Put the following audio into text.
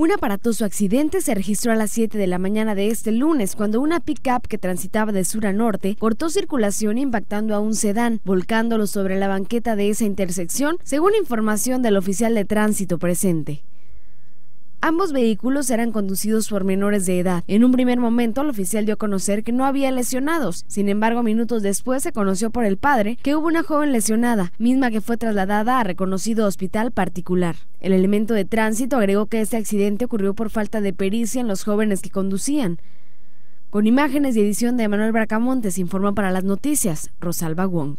Un aparatoso accidente se registró a las 7 de la mañana de este lunes cuando una pick-up que transitaba de sur a norte cortó circulación impactando a un sedán, volcándolo sobre la banqueta de esa intersección, según información del oficial de tránsito presente. Ambos vehículos eran conducidos por menores de edad. En un primer momento, el oficial dio a conocer que no había lesionados. Sin embargo, minutos después se conoció por el padre que hubo una joven lesionada, misma que fue trasladada a reconocido hospital particular. El elemento de tránsito agregó que este accidente ocurrió por falta de pericia en los jóvenes que conducían. Con imágenes y edición de Manuel Bracamontes, informa para las noticias Rosalba Wong.